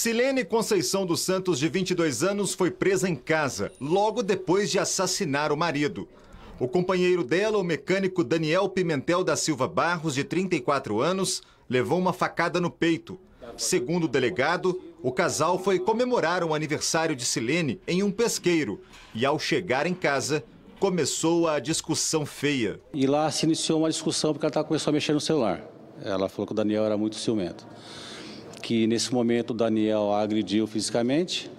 Silene Conceição dos Santos, de 22 anos, foi presa em casa, logo depois de assassinar o marido. O companheiro dela, o mecânico Daniel Pimentel da Silva Barros, de 34 anos, levou uma facada no peito. Segundo o delegado, o casal foi comemorar o aniversário de Silene em um pesqueiro e, ao chegar em casa, começou a discussão feia. E lá se iniciou uma discussão porque ela começou a mexer no celular. Ela falou que o Daniel era muito ciumento que nesse momento o Daniel a agrediu fisicamente,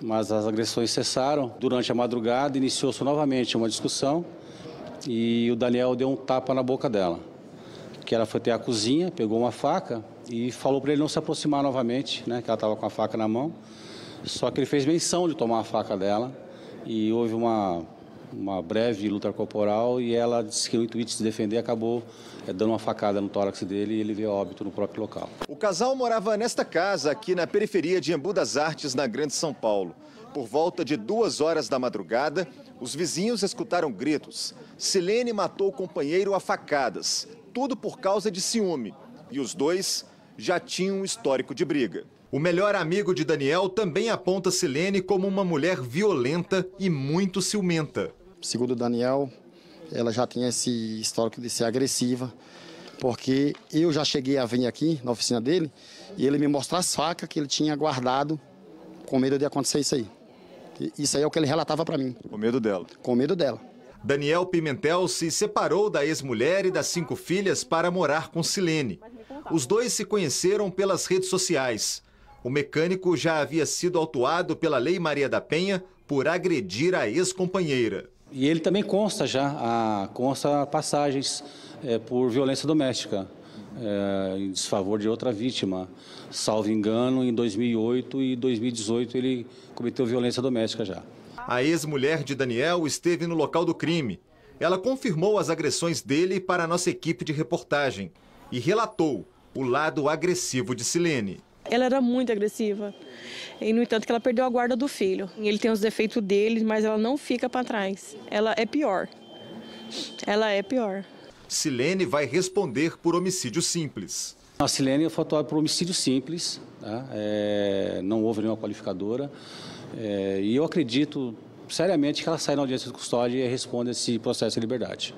mas as agressões cessaram. Durante a madrugada iniciou-se novamente uma discussão e o Daniel deu um tapa na boca dela, que ela foi até a cozinha, pegou uma faca e falou para ele não se aproximar novamente, né, que ela estava com a faca na mão. Só que ele fez menção de tomar a faca dela e houve uma uma breve luta corporal e ela disse que o intuito de se defender acabou é, dando uma facada no tórax dele e ele veio a óbito no próprio local. O casal morava nesta casa aqui na periferia de Embu das Artes, na Grande São Paulo. Por volta de duas horas da madrugada, os vizinhos escutaram gritos. Silene matou o companheiro a facadas, tudo por causa de ciúme. E os dois já tinham um histórico de briga. O melhor amigo de Daniel também aponta Silene como uma mulher violenta e muito ciumenta. Segundo Daniel, ela já tinha esse histórico de ser agressiva, porque eu já cheguei a vir aqui na oficina dele e ele me mostrar as facas que ele tinha guardado com medo de acontecer isso aí. Isso aí é o que ele relatava para mim. Com medo dela. Com medo dela. Daniel Pimentel se separou da ex-mulher e das cinco filhas para morar com Silene. Os dois se conheceram pelas redes sociais. O mecânico já havia sido autuado pela Lei Maria da Penha por agredir a ex-companheira. E ele também consta já, a, consta passagens é, por violência doméstica, é, em desfavor de outra vítima. Salvo engano, em 2008 e 2018 ele cometeu violência doméstica já. A ex-mulher de Daniel esteve no local do crime. Ela confirmou as agressões dele para a nossa equipe de reportagem e relatou o lado agressivo de Silene ela era muito agressiva. E, no entanto, que ela perdeu a guarda do filho. Ele tem os defeitos dele, mas ela não fica para trás. Ela é pior. Ela é pior. Silene vai responder por homicídio simples. A Silene é fatuada por homicídio simples, tá? é, não houve nenhuma qualificadora. É, e eu acredito seriamente que ela sai na audiência de custódia e responde esse processo de liberdade.